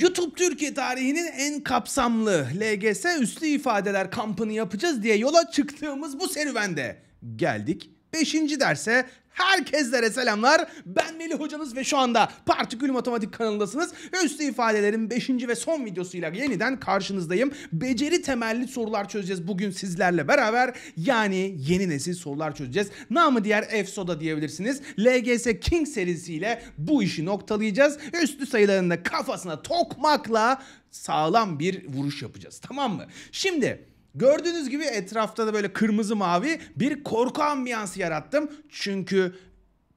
YouTube Türkiye tarihinin en kapsamlı LGS üslü ifadeler kampını yapacağız diye yola çıktığımız bu serüvende geldik 5. derse Herkeslere selamlar. Ben Melih Hocanız ve şu anda Partikül Matematik kanalındasınız. Üstü ifadelerin 5. ve son videosuyla yeniden karşınızdayım. Beceri temelli sorular çözeceğiz bugün sizlerle beraber. Yani yeni nesil sorular çözeceğiz. Namı diğer EFSO'da diyebilirsiniz. LGS King serisiyle bu işi noktalayacağız. Üstü sayılarında kafasına tokmakla sağlam bir vuruş yapacağız. Tamam mı? Şimdi Gördüğünüz gibi etrafta da böyle kırmızı mavi bir korku ambiyansı yarattım. Çünkü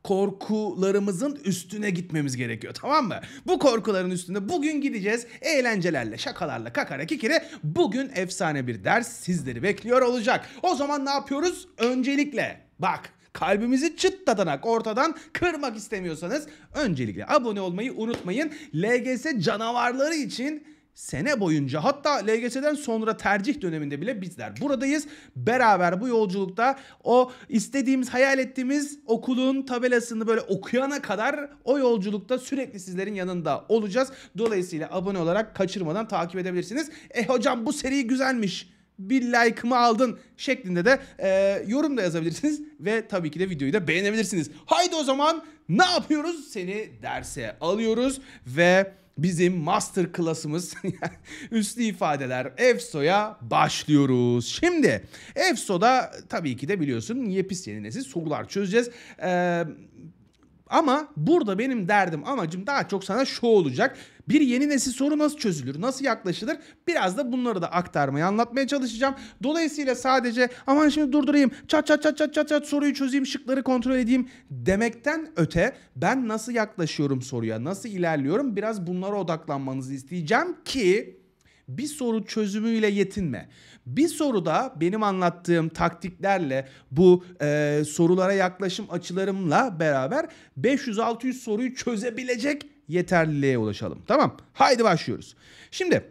korkularımızın üstüne gitmemiz gerekiyor tamam mı? Bu korkuların üstünde bugün gideceğiz. Eğlencelerle, şakalarla, kakara kikire bugün efsane bir ders sizleri bekliyor olacak. O zaman ne yapıyoruz? Öncelikle bak kalbimizi çıt dadanak ortadan kırmak istemiyorsanız öncelikle abone olmayı unutmayın. LGS canavarları için sene boyunca hatta LGS'den sonra tercih döneminde bile bizler buradayız. Beraber bu yolculukta o istediğimiz, hayal ettiğimiz okulun tabelasını böyle okuyana kadar o yolculukta sürekli sizlerin yanında olacağız. Dolayısıyla abone olarak kaçırmadan takip edebilirsiniz. E hocam bu seri güzelmiş bir like'ımı aldın şeklinde de e, yorum da yazabilirsiniz. Ve tabii ki de videoyu da beğenebilirsiniz. Haydi o zaman ne yapıyoruz? Seni derse alıyoruz ve bizim master klasımız üslü ifadeler EFSO'ya başlıyoruz. Şimdi EFSO'da tabii ki de biliyorsun yepis yeni nesil sorular çözeceğiz. Ee, ama burada benim derdim amacım daha çok sana şu olacak. Bir yeni nesil soru nasıl çözülür? Nasıl yaklaşılır? Biraz da bunları da aktarmayı, anlatmaya çalışacağım. Dolayısıyla sadece aman şimdi durdurayım, çat çat çat çat çat çat soruyu çözeyim, şıkları kontrol edeyim demekten öte ben nasıl yaklaşıyorum soruya, nasıl ilerliyorum biraz bunlara odaklanmanızı isteyeceğim ki bir soru çözümüyle yetinme. Bir soruda benim anlattığım taktiklerle bu e, sorulara yaklaşım açılarımla beraber 500-600 soruyu çözebilecek yeterliliğe ulaşalım. Tamam haydi başlıyoruz. Şimdi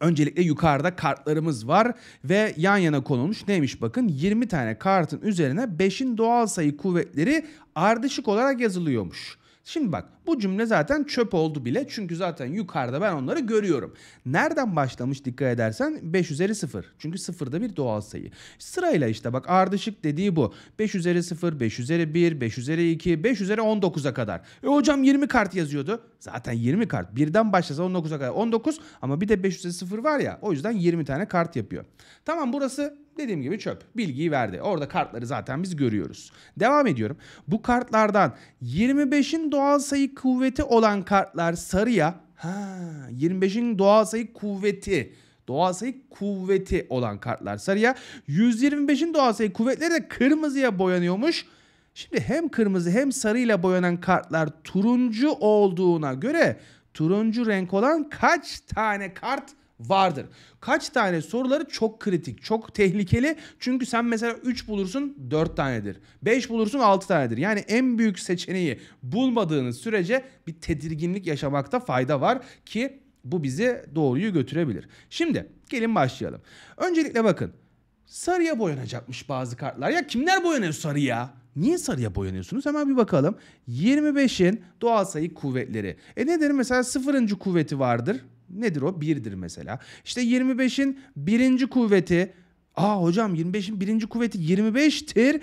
Öncelikle yukarıda kartlarımız var ve yan yana konulmuş neymiş bakın 20 tane kartın üzerine 5'in doğal sayı kuvvetleri ardışık olarak yazılıyormuş. Şimdi bak bu cümle zaten çöp oldu bile. Çünkü zaten yukarıda ben onları görüyorum. Nereden başlamış dikkat edersen 5 üzeri 0. Çünkü 0 da bir doğal sayı. Sırayla işte bak ardışık dediği bu. 5 üzeri 0, 5 üzeri 1, 5 üzeri 2, 5 üzeri 19'a kadar. E hocam 20 kart yazıyordu. Zaten 20 kart. Birden başlasa 19'a kadar. 19 ama bir de 5 üzeri 0 var ya. O yüzden 20 tane kart yapıyor. Tamam burası dediğim gibi çöp. Bilgiyi verdi. Orada kartları zaten biz görüyoruz. Devam ediyorum. Bu kartlardan 25'in doğal sayı kuvveti olan kartlar sarıya ha 25'in doğal sayı kuvveti doğal sayı kuvveti olan kartlar sarıya 125'in doğal sayı kuvvetleri de kırmızıya boyanıyormuş. Şimdi hem kırmızı hem sarıyla boyanan kartlar turuncu olduğuna göre turuncu renk olan kaç tane kart vardır. Kaç tane soruları çok kritik, çok tehlikeli. Çünkü sen mesela 3 bulursun 4 tanedir. 5 bulursun 6 tanedir. Yani en büyük seçeneği bulmadığınız sürece bir tedirginlik yaşamakta fayda var ki bu bizi doğruyu götürebilir. Şimdi gelin başlayalım. Öncelikle bakın sarıya boyanacakmış bazı kartlar. Ya kimler boyanıyor sarıya? Niye sarıya boyanıyorsunuz? Hemen bir bakalım. 25'in doğal sayı kuvvetleri. E ne derim mesela sıfırıncı kuvveti vardır. Nedir o? 1'dir mesela. İşte 25'in birinci kuvveti Aa hocam 25'in birinci kuvveti 25'tir.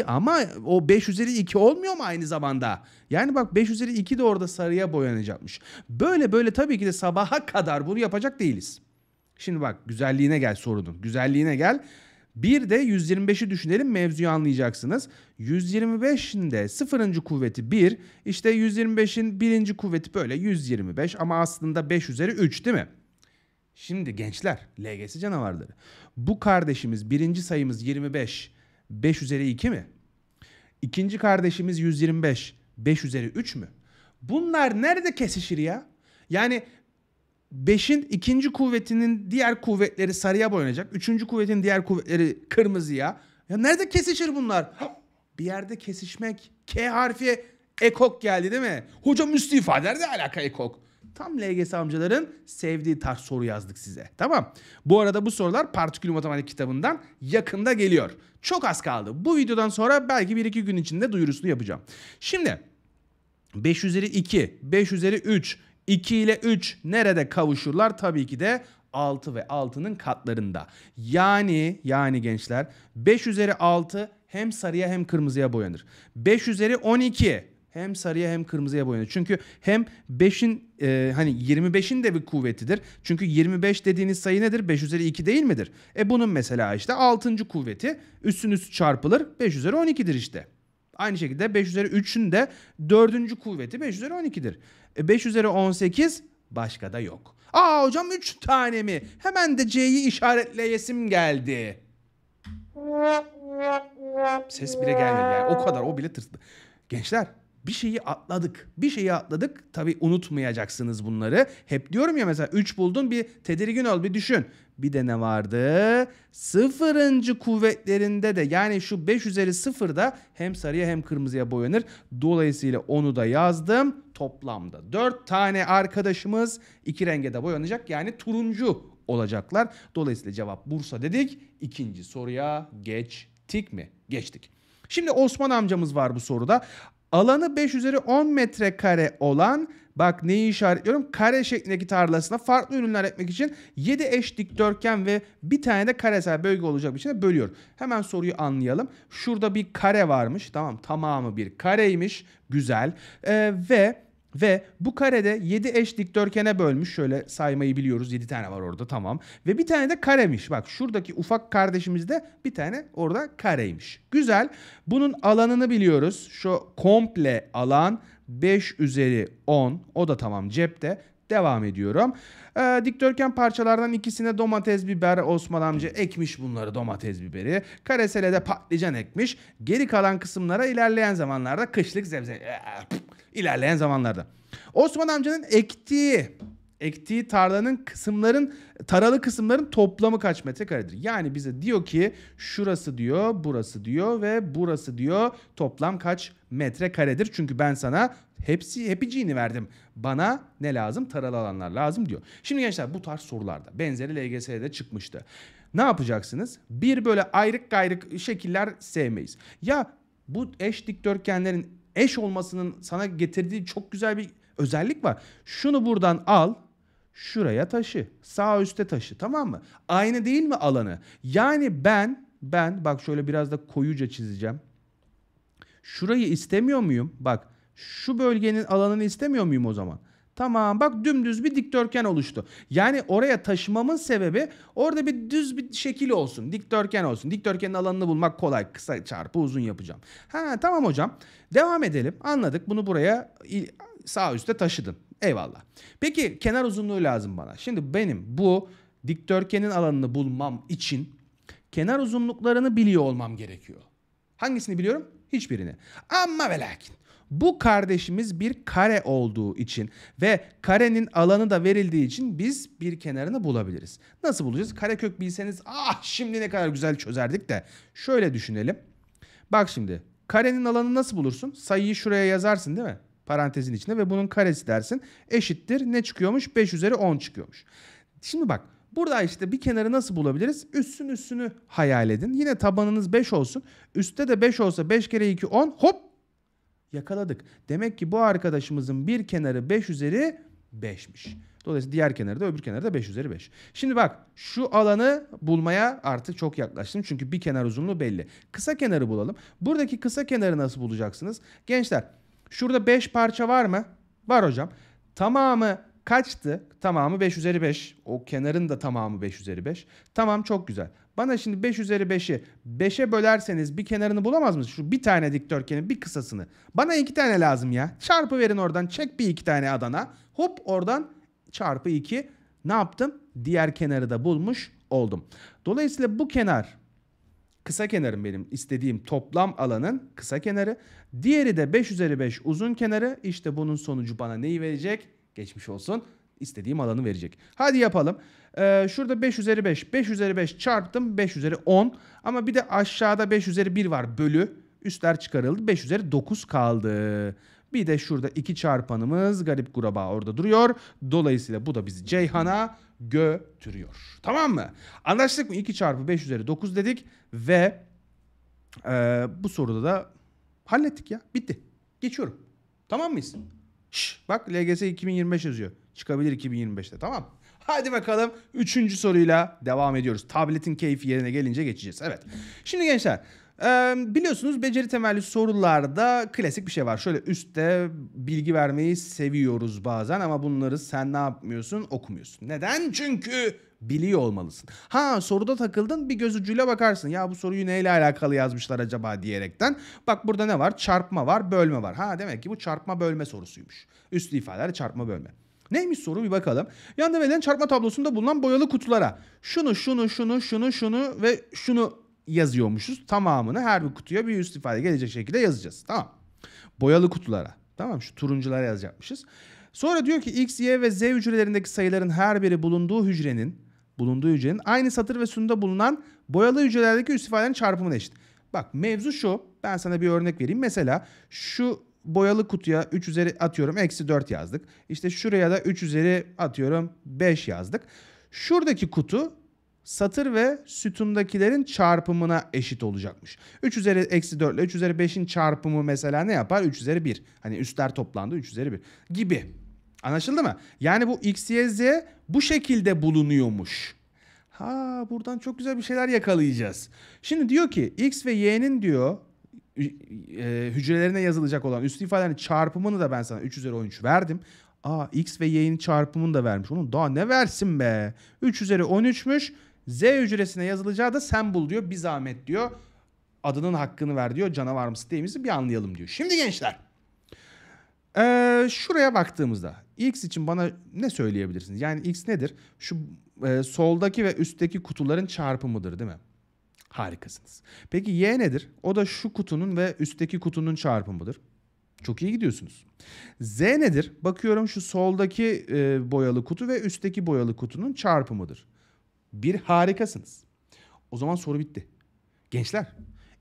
E, ama o 5 üzeri 2 olmuyor mu aynı zamanda? Yani bak 5 üzeri 2 de orada sarıya boyanacakmış. Böyle böyle tabii ki de sabaha kadar bunu yapacak değiliz. Şimdi bak güzelliğine gel sorunun. Güzelliğine gel. Bir de 125'i düşünelim mevzuyu anlayacaksınız. 125'in de sıfırıncı kuvveti 1. İşte 125'in birinci kuvveti böyle 125 ama aslında 5 üzeri 3 değil mi? Şimdi gençler LGS canavarları. Bu kardeşimiz birinci sayımız 25. 5 üzeri 2 mi? İkinci kardeşimiz 125. 5 üzeri 3 mü? Bunlar nerede kesişir ya? Yani 5'in ikinci kuvvetinin diğer kuvvetleri sarıya boyanacak. Üçüncü kuvvetin diğer kuvvetleri kırmızıya. Ya nerede kesişir bunlar? Bir yerde kesişmek. K harfi ekok geldi değil mi? Hocam üstü ifadeler de alaka ekok. Tam LGS amcaların sevdiği tarz soru yazdık size. Tamam. Bu arada bu sorular Partikül Matematik kitabından yakında geliyor. Çok az kaldı. Bu videodan sonra belki 1-2 gün içinde duyurusunu yapacağım. Şimdi 5 üzeri 2, 5 üzeri 3, 2 ile 3 nerede kavuşurlar? Tabii ki de 6 ve 6'nın katlarında. Yani yani gençler 5 üzeri 6 hem sarıya hem kırmızıya boyanır. 5 üzeri 12 hem sarıya hem kırmızıya boyanır. Çünkü hem 5'in e, hani 25'in de bir kuvvetidir. Çünkü 25 dediğiniz sayı nedir? 5 üzeri 2 değil midir? E bunun mesela işte 6. kuvveti üstün üstü çarpılır 5 üzeri 12'dir işte. Aynı şekilde 5 üzeri 3'ün de 4. kuvveti 5 üzeri 12'dir. 5 e, üzeri 18 başka da yok. Aa hocam 3 tane mi? Hemen de C'yi işaretleyesim geldi. Ses bile gelmedi yani. O kadar o bile tırstı. Gençler bir şeyi atladık. Bir şeyi atladık. Tabii unutmayacaksınız bunları. Hep diyorum ya mesela 3 buldun bir tedirgin ol bir düşün. Bir de ne vardı? Sıfırıncı kuvvetlerinde de yani şu 5 üzeri sıfırda hem sarıya hem kırmızıya boyanır. Dolayısıyla onu da yazdım. Toplamda 4 tane arkadaşımız iki renge de boyanacak. Yani turuncu olacaklar. Dolayısıyla cevap Bursa dedik. İkinci soruya geçtik mi? Geçtik. Şimdi Osman amcamız var bu soruda. Alanı 5 üzeri 10 metrekare olan bak neyi işaretliyorum? Kare şeklindeki tarlasına farklı ürünler ekmek için 7 eş dikdörtgen ve bir tane de karesel bölge olacak bir şekilde bölüyor. Hemen soruyu anlayalım. Şurada bir kare varmış. Tamam tamamı bir kareymiş. Güzel. Ee, ve ve bu karede 7 eş dikdörtgene bölmüş. Şöyle saymayı biliyoruz. 7 tane var orada tamam. Ve bir tane de karemiş. Bak şuradaki ufak kardeşimizde bir tane orada kareymiş. Güzel. Bunun alanını biliyoruz. Şu komple alan 5 üzeri 10. O da tamam cepte. Devam ediyorum. E, dikdörtgen parçalardan ikisine domates, biber, Osman amca ekmiş bunları domates biberi. Karesele de patlıcan ekmiş. Geri kalan kısımlara ilerleyen zamanlarda kışlık sebze. E, ee, ilerleyen zamanlarda. Osman amcanın ektiği ektiği tarlanın kısımların taralı kısımların toplamı kaç metrekaredir? Yani bize diyor ki şurası diyor, burası diyor ve burası diyor toplam kaç metrekaredir? Çünkü ben sana hepsi hepiciğini verdim. Bana ne lazım? Taralı alanlar lazım diyor. Şimdi gençler bu tarz sorularda benzeri LGS'de çıkmıştı. Ne yapacaksınız? Bir böyle ayrık gayrık şekiller sevmeyiz. Ya bu eş dikdörtgenlerin eş olmasının sana getirdiği çok güzel bir özellik var. Şunu buradan al, şuraya taşı. Sağ üste taşı tamam mı? Aynı değil mi alanı? Yani ben ben bak şöyle biraz da koyuca çizeceğim. Şurayı istemiyor muyum? Bak şu bölgenin alanını istemiyor muyum o zaman? Tamam bak dümdüz bir dikdörtgen oluştu. Yani oraya taşımamın sebebi orada bir düz bir şekil olsun. Dikdörtgen olsun. Dikdörtgenin alanını bulmak kolay. Kısa çarpı uzun yapacağım. Ha tamam hocam. Devam edelim. Anladık. Bunu buraya sağ üstte taşıdın. Eyvallah. Peki kenar uzunluğu lazım bana. Şimdi benim bu dikdörtgenin alanını bulmam için kenar uzunluklarını biliyor olmam gerekiyor. Hangisini biliyorum? Hiçbirini. Ama ve lakin bu kardeşimiz bir kare olduğu için ve karenin alanı da verildiği için biz bir kenarını bulabiliriz. Nasıl bulacağız? Karekök bilseniz ah şimdi ne kadar güzel çözerdik de. Şöyle düşünelim. Bak şimdi karenin alanı nasıl bulursun? Sayıyı şuraya yazarsın değil mi? Parantezin içine ve bunun karesi dersin. Eşittir ne çıkıyormuş? 5 üzeri 10 çıkıyormuş. Şimdi bak Burada işte bir kenarı nasıl bulabiliriz? Üstün üstünü hayal edin. Yine tabanınız 5 olsun. Üste de 5 olsa 5 kere 2 10 hop yakaladık. Demek ki bu arkadaşımızın bir kenarı 5 üzeri 5'miş. Dolayısıyla diğer kenarı da öbür kenarı da 5 üzeri 5. Şimdi bak şu alanı bulmaya artık çok yaklaştım. Çünkü bir kenar uzunluğu belli. Kısa kenarı bulalım. Buradaki kısa kenarı nasıl bulacaksınız? Gençler şurada 5 parça var mı? Var hocam. Tamamı Kaçtı? Tamamı 5 üzeri 5. O kenarın da tamamı 5 üzeri 5. Tamam çok güzel. Bana şimdi 5 üzeri 5'i 5'e bölerseniz bir kenarını bulamaz mısınız? Şu bir tane dikdörtgenin bir kısasını. Bana iki tane lazım ya. Çarpı verin oradan. Çek bir iki tane Adana. Hop oradan çarpı 2. Ne yaptım? Diğer kenarı da bulmuş oldum. Dolayısıyla bu kenar kısa kenarım benim istediğim toplam alanın kısa kenarı. Diğeri de 5 üzeri 5 uzun kenarı. İşte bunun sonucu bana neyi verecek? Geçmiş olsun. İstediğim alanı verecek. Hadi yapalım. Ee, şurada 5 üzeri 5. 5 üzeri 5 çarptım. 5 üzeri 10. Ama bir de aşağıda 5 üzeri 1 var. Bölü. Üstler çıkarıldı. 5 üzeri 9 kaldı. Bir de şurada 2 çarpanımız garip kuraba orada duruyor. Dolayısıyla bu da bizi Ceyhan'a götürüyor. Tamam mı? Anlaştık mı? 2 çarpı 5 üzeri 9 dedik. Ve e, bu soruda da hallettik ya. Bitti. Geçiyorum. Tamam mıyız? Şş, bak LGS 2025 yazıyor. Çıkabilir 2025'te tamam Hadi bakalım üçüncü soruyla devam ediyoruz. Tabletin keyfi yerine gelince geçeceğiz. Evet. Şimdi gençler biliyorsunuz beceri temelli sorularda klasik bir şey var. Şöyle üstte bilgi vermeyi seviyoruz bazen ama bunları sen ne yapmıyorsun? Okumuyorsun. Neden? Çünkü biliyor olmalısın. Ha soruda takıldın bir göz ucuyla bakarsın. Ya bu soruyu neyle alakalı yazmışlar acaba diyerekten. Bak burada ne var? Çarpma var, bölme var. Ha demek ki bu çarpma bölme sorusuymuş. Üslü ifadeler çarpma bölme. Neymiş soru bir bakalım. Yanda verilen çarpma tablosunda bulunan boyalı kutulara şunu şunu şunu şunu şunu ve şunu yazıyormuşuz. Tamamını her bir kutuya bir üst ifade gelecek şekilde yazacağız. Tamam. Boyalı kutulara. Tamam şu turunculara yazacakmışız. Sonra diyor ki x, y ve z hücrelerindeki sayıların her biri bulunduğu hücrenin bulunduğu hücrenin aynı satır ve sütunda bulunan boyalı hücrelerdeki üst ifadelerin çarpımına eşit. Bak mevzu şu. Ben sana bir örnek vereyim. Mesela şu boyalı kutuya 3 üzeri atıyorum eksi 4 yazdık. İşte şuraya da 3 üzeri atıyorum 5 yazdık. Şuradaki kutu satır ve sütundakilerin çarpımına eşit olacakmış. 3 üzeri eksi 4 ile 3 üzeri 5'in çarpımı mesela ne yapar? 3 üzeri 1. Hani üstler toplandı 3 üzeri 1 gibi. Anlaşıldı mı? Yani bu X, Y, Z bu şekilde bulunuyormuş. Ha buradan çok güzel bir şeyler yakalayacağız. Şimdi diyor ki X ve Y'nin diyor e, hücrelerine yazılacak olan üst ifadelerin çarpımını da ben sana 3 üzeri 13 verdim. Aa X ve Y'nin çarpımını da vermiş. Onun daha ne versin be? 3 üzeri 13'müş. Z hücresine yazılacağı da sen bul diyor. Bir zahmet diyor. Adının hakkını ver diyor. Canavar mısın değil Bir anlayalım diyor. Şimdi gençler. Ee, şuraya baktığımızda X için bana ne söyleyebilirsiniz? Yani X nedir? Şu e, soldaki ve üstteki kutuların çarpımıdır değil mi? Harikasınız. Peki Y nedir? O da şu kutunun ve üstteki kutunun çarpımıdır. Çok iyi gidiyorsunuz. Z nedir? Bakıyorum şu soldaki e, boyalı kutu ve üstteki boyalı kutunun çarpımıdır. Bir harikasınız. O zaman soru bitti. Gençler,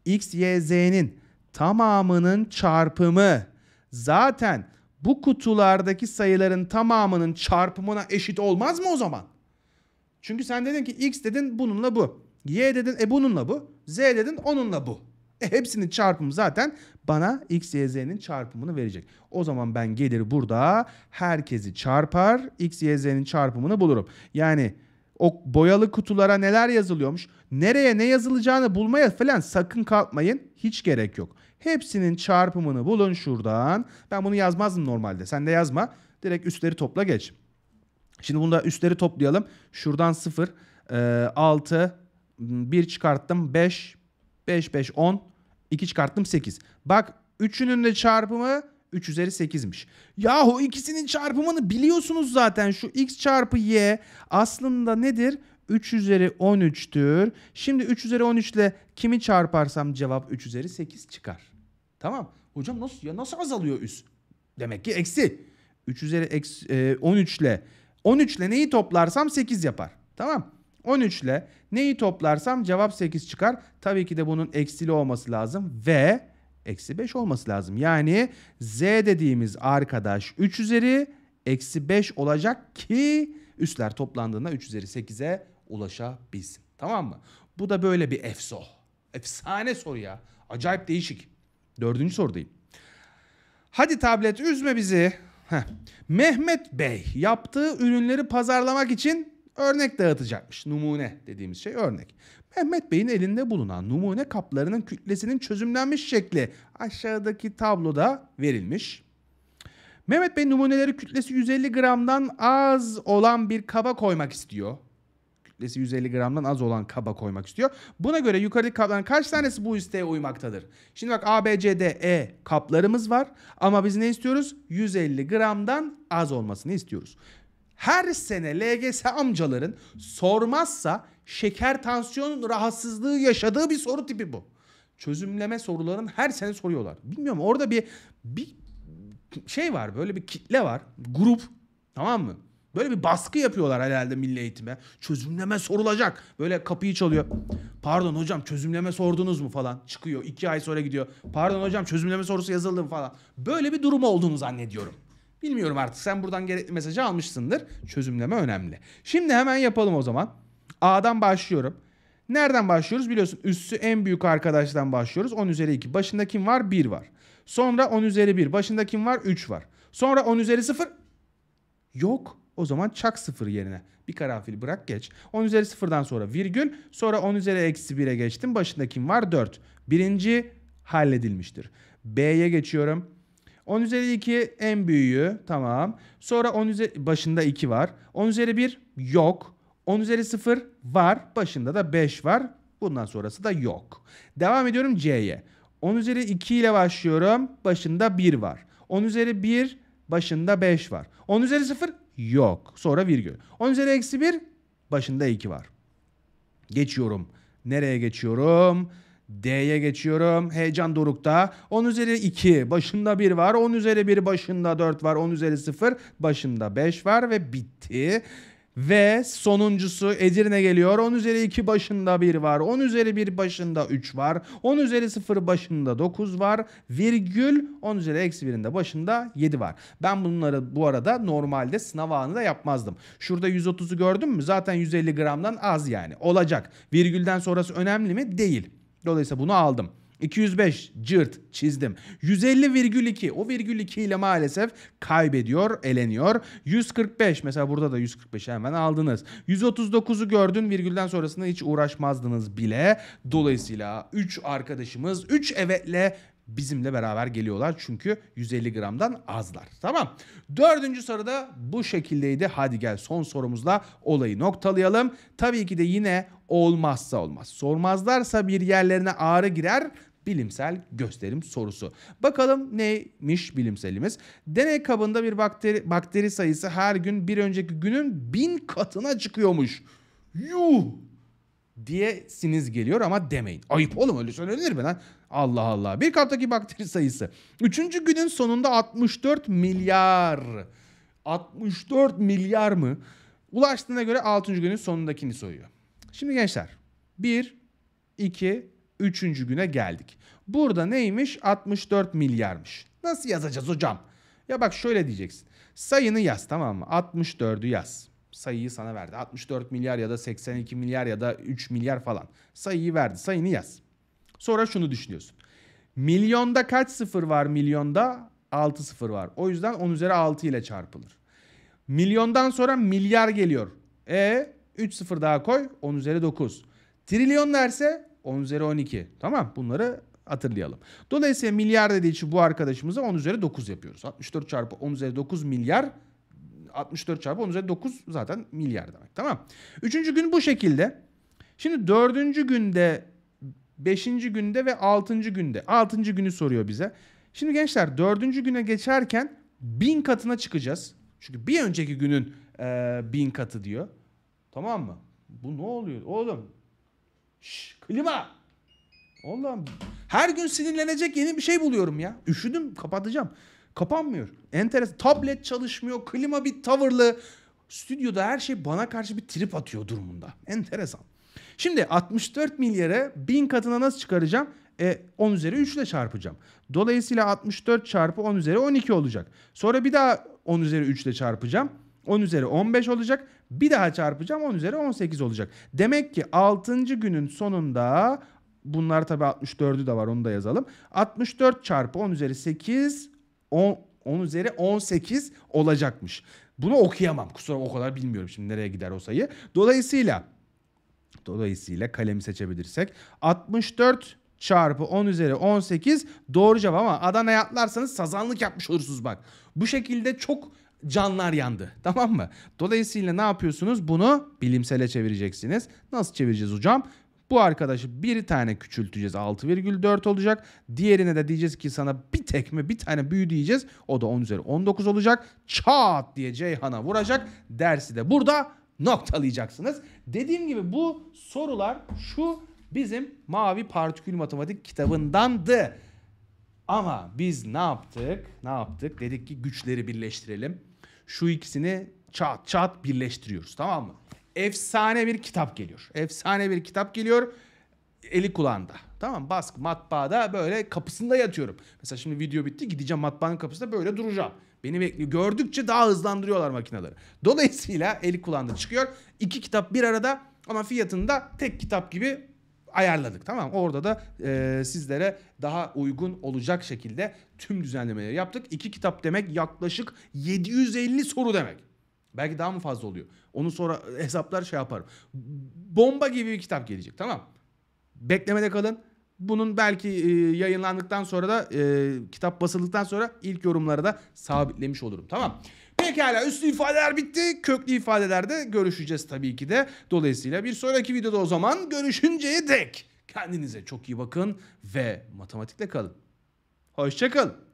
X, Y, Z'nin tamamının çarpımı zaten bu kutulardaki sayıların tamamının çarpımına eşit olmaz mı o zaman? Çünkü sen dedin ki x dedin bununla bu. Y dedin e bununla bu. Z dedin onunla bu. E hepsinin çarpımı zaten bana x, y, z'nin çarpımını verecek. O zaman ben gelir burada herkesi çarpar x, y, z'nin çarpımını bulurum. Yani o boyalı kutulara neler yazılıyormuş, nereye ne yazılacağını bulmaya falan sakın kalkmayın. Hiç gerek yok. Hepsinin çarpımını bulun şuradan. Ben bunu yazmazdım normalde. Sen de yazma. Direkt üstleri topla geç. Şimdi bunda üstleri toplayalım. Şuradan 0, 6, 1 çıkarttım 5, 5, 5, 10, 2 çıkarttım 8. Bak üçünün de çarpımı 3 üzeri 8'miş. Yahu ikisinin çarpımını biliyorsunuz zaten. Şu x çarpı y aslında nedir? 3 üzeri 13'tür. Şimdi 3 üzeri 13 ile kimi çarparsam cevap 3 üzeri 8 çıkar. Tamam. Hocam nasıl ya nasıl azalıyor üs? Demek ki eksi. 3 üzeri eksi, e, 13 ile 13 ile neyi toplarsam 8 yapar. Tamam. 13 ile neyi toplarsam cevap 8 çıkar. Tabii ki de bunun eksili olması lazım ve eksi 5 olması lazım. Yani z dediğimiz arkadaş 3 üzeri eksi 5 olacak ki üsler toplandığında 3 üzeri 8'e ulaşabilsin. Tamam mı? Bu da böyle bir efso. Efsane soru ya. Acayip değişik. Dördüncü sorudayım. Hadi tablet üzme bizi. Heh. Mehmet Bey yaptığı ürünleri pazarlamak için örnek dağıtacakmış. Numune dediğimiz şey örnek. Mehmet Bey'in elinde bulunan numune kaplarının kütlesinin çözümlenmiş şekli aşağıdaki tabloda verilmiş. Mehmet Bey numuneleri kütlesi 150 gramdan az olan bir kaba koymak istiyor kütlesi 150 gramdan az olan kaba koymak istiyor. Buna göre yukarıdaki kapların kaç tanesi bu isteğe uymaktadır? Şimdi bak A, B, C, D, E kaplarımız var ama biz ne istiyoruz? 150 gramdan az olmasını istiyoruz. Her sene LGS amcaların sormazsa şeker tansiyon rahatsızlığı yaşadığı bir soru tipi bu. Çözümleme soruların her sene soruyorlar. Bilmiyorum orada bir, bir şey var böyle bir kitle var. Grup tamam mı? Böyle bir baskı yapıyorlar herhalde milli eğitime. Çözümleme sorulacak. Böyle kapıyı çalıyor. Pardon hocam çözümleme sordunuz mu falan. Çıkıyor iki ay sonra gidiyor. Pardon hocam çözümleme sorusu yazıldı mı falan. Böyle bir durum olduğunu zannediyorum. Bilmiyorum artık sen buradan gerekli mesajı almışsındır. Çözümleme önemli. Şimdi hemen yapalım o zaman. A'dan başlıyorum. Nereden başlıyoruz? Biliyorsun Üstü en büyük arkadaştan başlıyoruz. 10 üzeri 2. Başında kim var? 1 var. Sonra 10 üzeri 1. Başında kim var? 3 var. Sonra 10 üzeri 0. Yok. O zaman çak sıfır yerine. Bir karanfil bırak geç. 10 üzeri sıfırdan sonra virgül. Sonra 10 üzeri eksi 1'e geçtim. Başında kim var? 4. Birinci halledilmiştir. B'ye geçiyorum. 10 üzeri 2 en büyüğü. Tamam. Sonra 10 üzeri başında 2 var. 10 üzeri 1 yok. 10 üzeri 0 var. Başında da 5 var. Bundan sonrası da yok. Devam ediyorum C'ye. 10 üzeri 2 ile başlıyorum. Başında 1 var. 10 üzeri 1 başında 5 var. 10 üzeri 0 Yok. Sonra virgül. 10 üzeri eksi 1 başında 2 var. Geçiyorum. Nereye geçiyorum? D'ye geçiyorum. Heyecan durukta. 10 üzeri 2 başında 1 var. 10 üzeri 1 başında 4 var. 10 üzeri 0 başında 5 var ve bitti. Ve sonuncusu Edirne geliyor. 10 üzeri 2 başında 1 var. 10 üzeri 1 başında 3 var. 10 üzeri 0 başında 9 var. Virgül 10 üzeri eksi 1'in de başında 7 var. Ben bunları bu arada normalde sınav anı da yapmazdım. Şurada 130'u gördün mü? Zaten 150 gramdan az yani. Olacak. Virgülden sonrası önemli mi? Değil. Dolayısıyla bunu aldım. 205 cırt çizdim. 150,2 o virgül 2 ile maalesef kaybediyor, eleniyor. 145 mesela burada da 145 hemen aldınız. 139'u gördün virgülden sonrasında hiç uğraşmazdınız bile. Dolayısıyla 3 arkadaşımız 3 evetle bizimle beraber geliyorlar. Çünkü 150 gramdan azlar. Tamam. Dördüncü soruda bu şekildeydi. Hadi gel son sorumuzla olayı noktalayalım. Tabii ki de yine olmazsa olmaz. Sormazlarsa bir yerlerine ağrı girer bilimsel gösterim sorusu. Bakalım neymiş bilimselimiz? Deney kabında bir bakteri, bakteri sayısı her gün bir önceki günün bin katına çıkıyormuş. Yuh diyesiniz geliyor ama demeyin. Ayıp oğlum öyle söylenir mi lan? Allah Allah. Bir kaptaki bakteri sayısı. Üçüncü günün sonunda 64 milyar. 64 milyar mı? Ulaştığına göre 6. günün sonundakini soyuyor. Şimdi gençler 1, 2, 3. güne geldik. Burada neymiş? 64 milyarmış. Nasıl yazacağız hocam? Ya bak şöyle diyeceksin. Sayını yaz tamam mı? 64'ü yaz. Sayıyı sana verdi. 64 milyar ya da 82 milyar ya da 3 milyar falan. Sayıyı verdi. Sayını yaz. Sonra şunu düşünüyorsun. Milyonda kaç sıfır var milyonda? 6 sıfır var. O yüzden 10 üzeri 6 ile çarpılır. Milyondan sonra milyar geliyor. E 3 sıfır daha koy 10 üzeri 9. Trilyon derse 10 üzeri 12. Tamam bunları hatırlayalım. Dolayısıyla milyar dediği için bu arkadaşımıza 10 üzeri 9 yapıyoruz. 64 çarpı 10 üzeri 9 milyar 64 çarpı 10 üzeri 9 zaten milyar demek. Tamam. Üçüncü gün bu şekilde. Şimdi dördüncü günde, beşinci günde ve altıncı günde. Altıncı günü soruyor bize. Şimdi gençler dördüncü güne geçerken bin katına çıkacağız. Çünkü bir önceki günün e, bin katı diyor. Tamam mı? Bu ne oluyor? Oğlum Şş, klima. Allah'ım. Her gün sinirlenecek yeni bir şey buluyorum ya. Üşüdüm kapatacağım. Kapanmıyor. Enteresan. Tablet çalışmıyor. Klima bir tavırlı. Stüdyoda her şey bana karşı bir trip atıyor durumunda. Enteresan. Şimdi 64 milyara 1000 katına nasıl çıkaracağım? E, 10 üzeri 3 ile çarpacağım. Dolayısıyla 64 çarpı 10 üzeri 12 olacak. Sonra bir daha 10 üzeri 3 ile çarpacağım. 10 üzeri 15 olacak. Bir daha çarpacağım 10 üzeri 18 olacak. Demek ki 6. günün sonunda bunlar tabi 64'ü de var onu da yazalım. 64 çarpı 10 üzeri 8 10, 10 üzeri 18 olacakmış. Bunu okuyamam. Kusura o kadar bilmiyorum şimdi nereye gider o sayı. Dolayısıyla dolayısıyla kalemi seçebilirsek 64 çarpı 10 üzeri 18 doğru cevap ama Adana'ya atlarsanız sazanlık yapmış olursunuz bak. Bu şekilde çok canlar yandı. Tamam mı? Dolayısıyla ne yapıyorsunuz? Bunu bilimsele çevireceksiniz. Nasıl çevireceğiz hocam? Bu arkadaşı bir tane küçülteceğiz 6,4 olacak. Diğerine de diyeceğiz ki sana bir tekme bir tane büyü diyeceğiz. O da 10 üzeri 19 olacak. Çat diye Ceyhan'a vuracak. Dersi de burada noktalayacaksınız. Dediğim gibi bu sorular şu bizim Mavi Partikül Matematik kitabındandı. Ama biz ne yaptık? Ne yaptık? Dedik ki güçleri birleştirelim. Şu ikisini çat çat birleştiriyoruz tamam mı? Efsane bir kitap geliyor. Efsane bir kitap geliyor. Eli kulağında. Tamam baskı matbaada böyle kapısında yatıyorum. Mesela şimdi video bitti gideceğim matbaanın kapısında böyle duracağım. Beni bekliyor. Gördükçe daha hızlandırıyorlar makineleri. Dolayısıyla eli kulağında çıkıyor. İki kitap bir arada ama fiyatında tek kitap gibi ayarladık tamam orada da e, sizlere daha uygun olacak şekilde tüm düzenlemeleri yaptık. iki kitap demek yaklaşık 750 soru demek. Belki daha mı fazla oluyor? Onu sonra hesaplar şey yaparım. Bomba gibi bir kitap gelecek tamam. Beklemede kalın. Bunun belki e, yayınlandıktan sonra da e, kitap basıldıktan sonra ilk yorumlara da sabitlemiş olurum tamam. Pekala üstlü ifadeler bitti. Köklü ifadelerde görüşeceğiz tabii ki de. Dolayısıyla bir sonraki videoda o zaman görüşünceye dek kendinize çok iyi bakın ve matematikle kalın. Hoşçakalın.